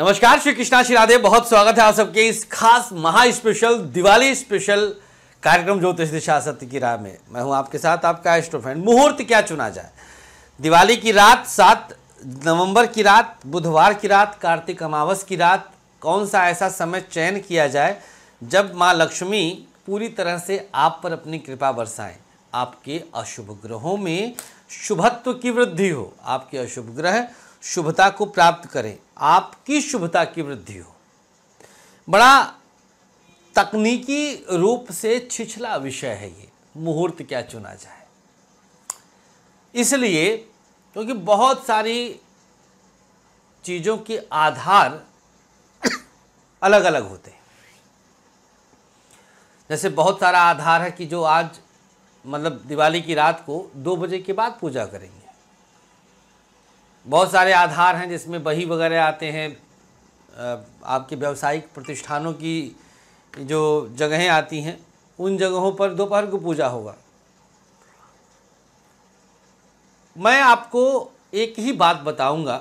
नमस्कार श्री कृष्णा श्री राधे बहुत स्वागत है आप सबके इस खास महा स्पेशल दिवाली स्पेशल कार्यक्रम ज्योतिष दिशा सत्य की राह में मैं हूं आपके साथ आपका एस्ट्रोफ्रेंड मुहूर्त क्या चुना जाए दिवाली की रात सात नवंबर की रात बुधवार की रात कार्तिक अमावस की रात कौन सा ऐसा समय चयन किया जाए जब माँ लक्ष्मी पूरी तरह से आप पर अपनी कृपा बरसाएं आपके अशुभ ग्रहों में शुभत्व की वृद्धि हो आपके अशुभ ग्रह शुभता को प्राप्त करें आपकी शुभता की वृद्धि हो बड़ा तकनीकी रूप से छिछला विषय है ये मुहूर्त क्या चुना जाए इसलिए क्योंकि बहुत सारी चीज़ों के आधार अलग अलग होते हैं जैसे बहुत सारा आधार है कि जो आज मतलब दिवाली की रात को दो बजे के बाद पूजा करेंगे बहुत सारे आधार हैं जिसमें बही वगैरह आते हैं आपके व्यावसायिक प्रतिष्ठानों की जो जगहें आती हैं उन जगहों पर दोपहर को पूजा होगा मैं आपको एक ही बात बताऊंगा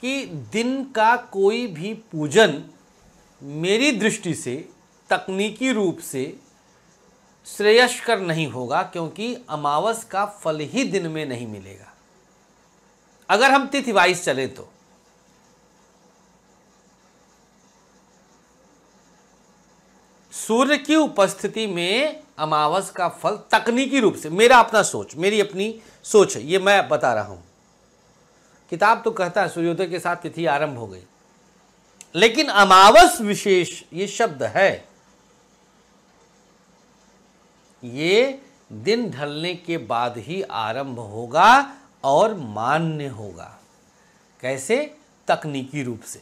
कि दिन का कोई भी पूजन मेरी दृष्टि से तकनीकी रूप से श्रेयस्कर नहीं होगा क्योंकि अमावस का फल ही दिन में नहीं मिलेगा अगर हम तिथि वाइज चलें तो सूर्य की उपस्थिति में अमावस का फल तकनीकी रूप से मेरा अपना सोच मेरी अपनी सोच है ये मैं बता रहा हूं किताब तो कहता है सूर्योदय के साथ तिथि आरंभ हो गई लेकिन अमावस विशेष ये शब्द है ये दिन ढलने के बाद ही आरंभ होगा और मान्य होगा कैसे तकनीकी रूप से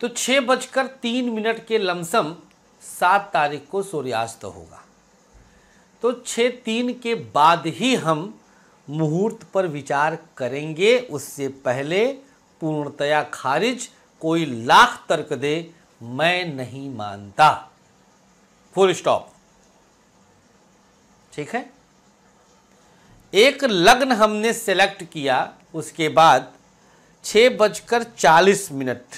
तो छह बजकर तीन मिनट के लमसम सात तारीख को सूर्यास्त होगा तो छ तीन के बाद ही हम मुहूर्त पर विचार करेंगे उससे पहले पूर्णतया खारिज कोई लाख तर्क दे मैं नहीं मानता फुल स्टॉप ठीक है एक लग्न हमने सेलेक्ट किया उसके बाद छः बजकर चालीस मिनट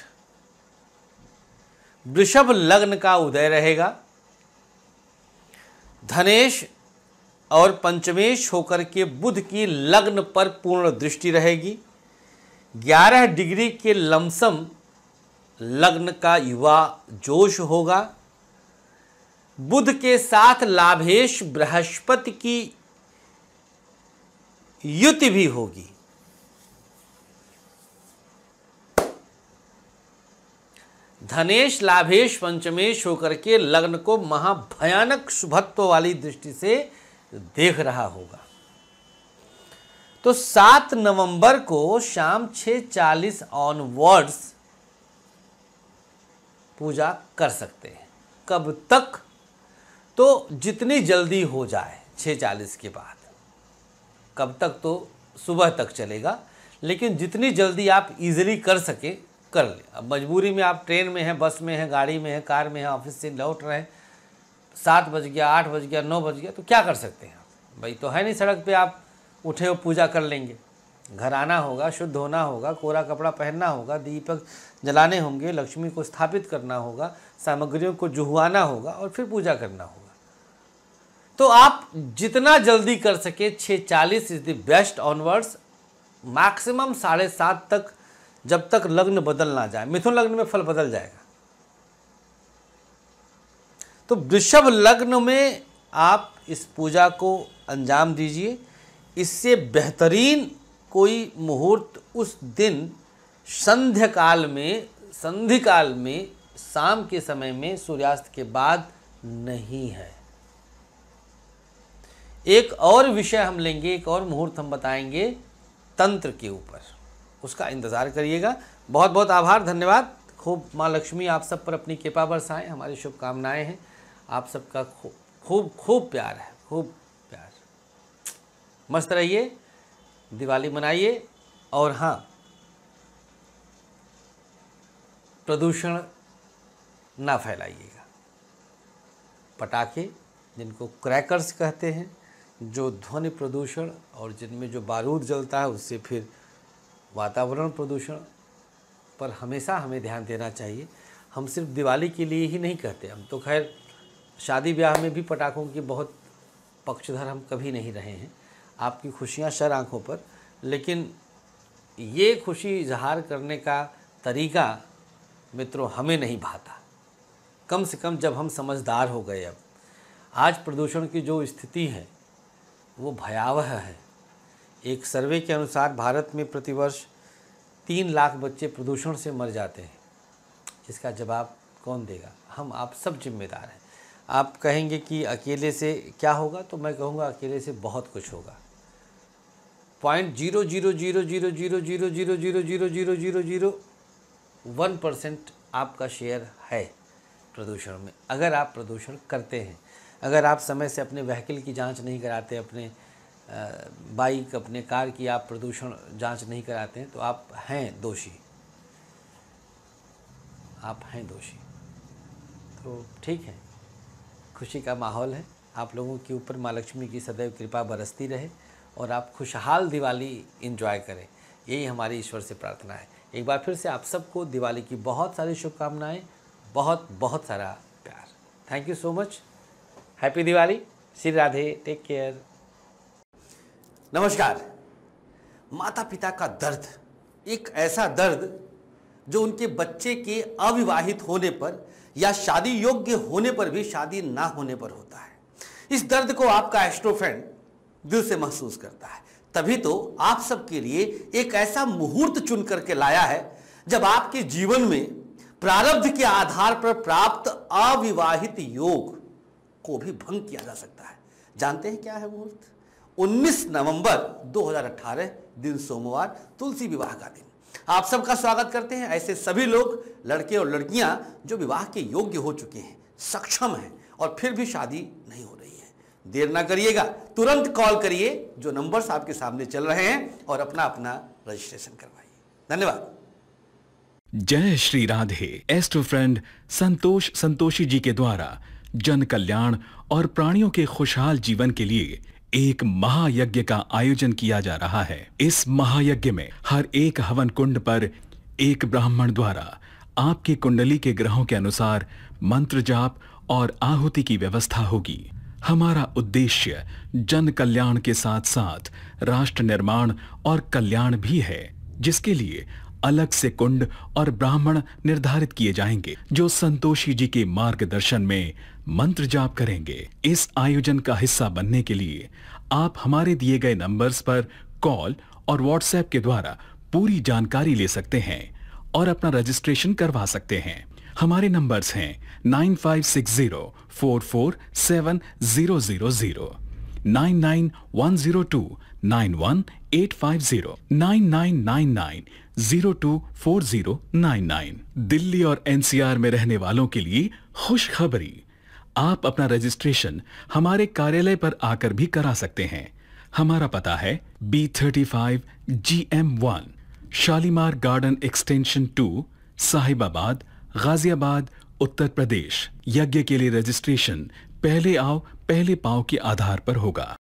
वृषभ लग्न का उदय रहेगा धनेश और पंचमेश होकर के बुध की लग्न पर पूर्ण दृष्टि रहेगी 11 डिग्री के लमसम लग्न का युवा जोश होगा बुध के साथ लाभेश बृहस्पति की युति भी होगी धनेश लाभेश पंचमेश होकर के लग्न को महाभयानक शुभत्व वाली दृष्टि से देख रहा होगा तो सात नवंबर को शाम छह चालीस ऑनवर्ड्स पूजा कर सकते हैं कब तक तो जितनी जल्दी हो जाए छः चालीस के बाद कब तक तो सुबह तक चलेगा लेकिन जितनी जल्दी आप इजीली कर सके कर लें अब मजबूरी में आप ट्रेन में हैं बस में हैं गाड़ी में हैं कार में हैं ऑफिस से लौट रहे हैं सात बज गया आठ बज गया नौ बज गया तो क्या कर सकते हैं आप भाई तो है नहीं सड़क पे आप उठे हो पूजा कर लेंगे घर आना होगा शुद्ध होना होगा कोरा कपड़ा पहनना होगा दीपक जलाने होंगे लक्ष्मी को स्थापित करना होगा सामग्रियों को जुहवाना होगा और फिर पूजा करना होगा तो आप जितना जल्दी कर सके छः चालीस is the best onwards maximum साढ़े सात तक जब तक लग्न बदल ना जाए मिथुन लग्न में फल बदल जाएगा तो वृषभ लग्न में आप इस पूजा को अंजाम दीजिए इससे बेहतरीन कोई मुहूर्त उस दिन संध्या काल में संधिकाल काल में शाम के समय में सूर्यास्त के बाद नहीं है एक और विषय हम लेंगे एक और मुहूर्त हम बताएंगे तंत्र के ऊपर उसका इंतज़ार करिएगा बहुत बहुत आभार धन्यवाद खूब माँ लक्ष्मी आप सब पर अपनी कृपा बरसाएँ हमारी शुभकामनाएँ हैं आप सबका खूब खूब खूब प्यार है खूब प्यार मस्त रहिए दिवाली मनाइए और हाँ प्रदूषण ना फैलाइएगा पटाखे जिनको क्रैकर्स कहते हैं जो ध्वनि प्रदूषण और जिनमें जो बारूद जलता है उससे फिर वातावरण प्रदूषण पर हमेशा हमें ध्यान देना चाहिए हम सिर्फ दिवाली के लिए ही नहीं कहते हम तो खैर शादी ब्याह में भी पटाखों की बहुत पक्षधर हम कभी नहीं रहे हैं आपकी खुशियाँ शर आँखों पर लेकिन ये खुशी इजहार करने का तरीका मित्रों हमें नहीं भाता कम से कम जब हम समझदार हो गए अब आज प्रदूषण की जो स्थिति है वो भयावह है एक सर्वे के अनुसार भारत में प्रतिवर्ष तीन लाख बच्चे प्रदूषण से मर जाते हैं इसका जवाब कौन देगा हम आप सब जिम्मेदार हैं आप कहेंगे कि अकेले से क्या होगा तो मैं कहूँगा अकेले से बहुत कुछ होगा point zero zero zero zero zero zero zero zero zero zero zero zero one percent आपका शेयर है प्रदूषण में अगर आप प्रदूषण करते हैं अगर आप समय से अपने व्हीकल की जांच नहीं कराते अपने बाइक अपने कार की आप प्रदूषण जांच नहीं कराते हैं तो आप हैं दोषी आप हैं दोषी तो ठीक है खुशी का माहौल है आप लोगों के ऊपर माँ लक्ष्मी की सदैव कृपा बरसती रहे और आप खुशहाल दिवाली इन्जॉय करें यही हमारी ईश्वर से प्रार्थना है एक बार फिर से आप सबको दिवाली की बहुत सारी शुभकामनाएं बहुत बहुत सारा प्यार thank you so much happy Diwali Shri Radhe take care नमस्कार माता पिता का दर्द एक ऐसा दर्द जो उनके बच्चे के अविवाहित होने पर या शादी योग्य होने पर भी शादी ना होने पर होता है इस दर्द को आपका एस्ट्रोफ्रेंड दिल से महसूस करता है तभी तो आप सबके लिए एक ऐसा मुहूर्त चुन करके लाया है जब आपके जीवन में प्रारब्ध के आधार पर प्राप्त अविवाहित योग को भी भंग किया जा सकता है जानते हैं क्या है मुहूर्त 19 नवंबर 2018 दिन सोमवार तुलसी विवाह का दिन आप सबका स्वागत करते हैं ऐसे सभी लोग लड़के और लड़कियां जो विवाह के योग्य हो चुके हैं सक्षम हैं और फिर भी शादी नहीं हो रही है देर ना करिएगा तुरंत कॉल करिए जो नंबर्स आपके सामने चल रहे हैं और अपना अपना रजिस्ट्रेशन करवाइए धन्यवाद जय श्री राधे एस्ट्रो फ्रेंड संतोष संतोषी जी के द्वारा जन कल्याण और प्राणियों के खुशहाल जीवन के लिए एक महायज्ञ का आयोजन किया जा रहा है इस महायज्ञ में हर एक हवन कुंड पर एक ब्राह्मण द्वारा आपकी कुंडली के ग्रहों के अनुसार मंत्र जाप और आहुति की व्यवस्था होगी हमारा उद्देश्य जन कल्याण के साथ साथ राष्ट्र निर्माण और कल्याण भी है जिसके लिए अलग से कुंड और ब्राह्मण निर्धारित किए जाएंगे जो संतोषी जी के मार्गदर्शन में मंत्र जाप करेंगे इस आयोजन का हिस्सा बनने के लिए आप हमारे दिए गए नंबर्स पर कॉल और व्हाट्सएप के द्वारा पूरी जानकारी ले सकते हैं और अपना रजिस्ट्रेशन करवा सकते हैं हमारे नंबर्स हैं 9560447000 नाइन नाइन दिल्ली और एनसीआर में रहने वालों के लिए खुशखबरी आप अपना रजिस्ट्रेशन हमारे कार्यालय पर आकर भी करा सकते हैं हमारा पता है B thirty five G M one Shalimar garden extension two Sahibabad Ghaziabad Uttar Pradesh यज्ञ के लिए रजिस्ट्रेशन पहले आओ पहले पाओ के आधार पर होगा